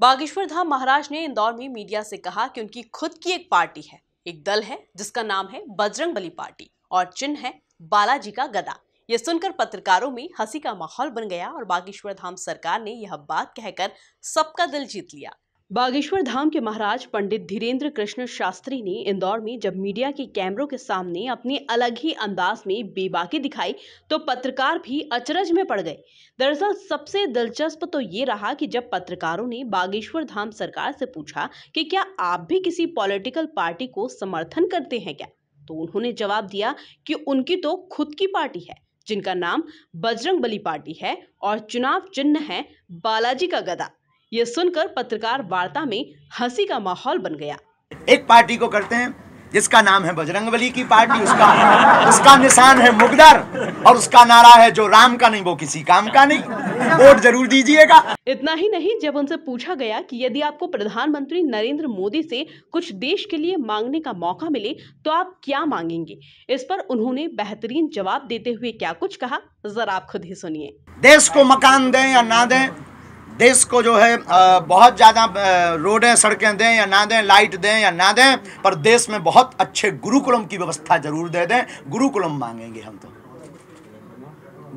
बागेश्वर धाम महाराज ने इंदौर में मीडिया से कहा कि उनकी खुद की एक पार्टी है एक दल है जिसका नाम है बजरंग बली पार्टी और चिन्ह है बालाजी का गदा ये सुनकर पत्रकारों में हंसी का माहौल बन गया और बागेश्वर धाम सरकार ने यह बात कहकर सबका दिल जीत लिया बागेश्वर धाम के महाराज पंडित धीरेन्द्र कृष्ण शास्त्री ने इंदौर में जब मीडिया के कैमरों के सामने अपने अलग ही अंदाज में बेबाकी दिखाई तो पत्रकार भी अचरज में पड़ गए दरअसल सबसे दिलचस्प तो ये रहा कि जब पत्रकारों ने बागेश्वर धाम सरकार से पूछा कि क्या आप भी किसी पॉलिटिकल पार्टी को समर्थन करते हैं क्या तो उन्होंने जवाब दिया कि उनकी तो खुद की पार्टी है जिनका नाम बजरंग बली पार्टी है और चुनाव चिन्ह है बालाजी का गदा ये सुनकर पत्रकार वार्ता में हंसी का माहौल बन गया एक पार्टी को करते हैं जिसका नाम है बजरंगबली की पार्टी उसका उसका निशान है मुगदर और उसका नारा है जो राम का नहीं वो किसी काम का नहीं वोट जरूर दीजिएगा इतना ही नहीं जब उनसे पूछा गया कि यदि आपको प्रधानमंत्री नरेंद्र मोदी से कुछ देश के लिए मांगने का मौका मिले तो आप क्या मांगेंगे इस पर उन्होंने बेहतरीन जवाब देते हुए क्या कुछ कहा जरा आप खुद ही सुनिए देश को मकान दें या ना दें देश को जो है बहुत ज़्यादा रोडें सड़कें दें या ना दें लाइट दें या ना दें पर देश में बहुत अच्छे गुरुकुलम की व्यवस्था ज़रूर दे दें गुरुकुलम मांगेंगे हम तो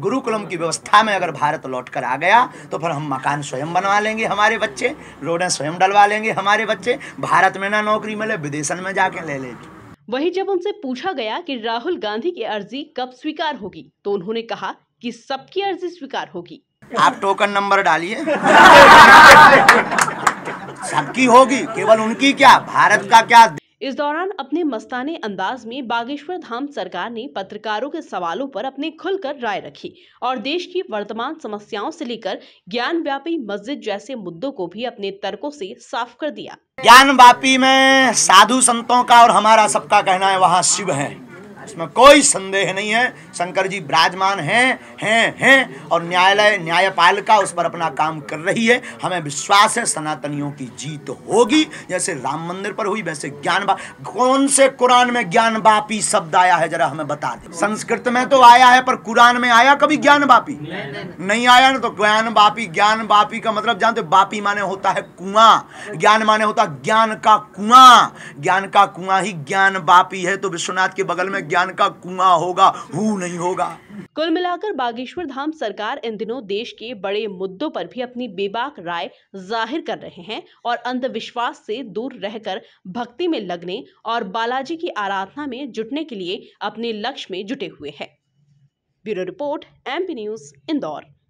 गुरुकुलम की व्यवस्था में अगर भारत लौट कर आ गया तो फिर हम मकान स्वयं बनवा लेंगे हमारे बच्चे रोडें स्वयं डलवा लेंगे हमारे बच्चे भारत में ना नौकरी मिले विदेशन में जाके ले लेंगे वही जब उनसे पूछा गया कि राहुल गांधी की अर्जी कब स्वीकार होगी तो उन्होंने कहा कि सबकी अर्जी स्वीकार होगी आप टोकन नंबर डालिए सबकी होगी केवल उनकी क्या भारत का क्या इस दौरान अपने मस्ताने अंदाज में बागेश्वर धाम सरकार ने पत्रकारों के सवालों पर अपने खुलकर राय रखी और देश की वर्तमान समस्याओं से लेकर ज्ञान व्यापी मस्जिद जैसे मुद्दों को भी अपने तर्कों से साफ कर दिया ज्ञान व्यापी में साधु संतों का और हमारा सबका कहना है वहाँ शिव है इसमें कोई संदेह नहीं है शंकर जी विराजमान हैं हैं हैं और न्यायालय न्यायपालिका उस पर अपना काम कर रही है हमें विश्वास है सनातनियों की जीत होगी जैसे राम मंदिर पर हुई वैसे ज्ञान बा कौन से कुरान में ज्ञान बापी शब्द आया है जरा हमें बता दे संस्कृत में तो आया है पर कुरान में आया कभी ज्ञान बापी नहीं आया ना तो ज्ञान बापी ज्ञान बापी का मतलब जानते बापी माने होता है कुआं ज्ञान माने होता ज्ञान का कुआं ज्ञान का कुआं ही ज्ञान बापी है तो विश्वनाथ के बगल में ज्ञान ज्ञान का कुआ होगा हु नहीं होगा कुल मिलाकर बागेश्वर धाम सरकार इन दिनों देश के बड़े मुद्दों पर भी अपनी बेबाक राय जाहिर कर रहे हैं और अंधविश्वास से दूर रहकर भक्ति में लगने और बालाजी की आराधना में जुटने के लिए अपने लक्ष्य में जुटे हुए हैं bureau report MP news Indore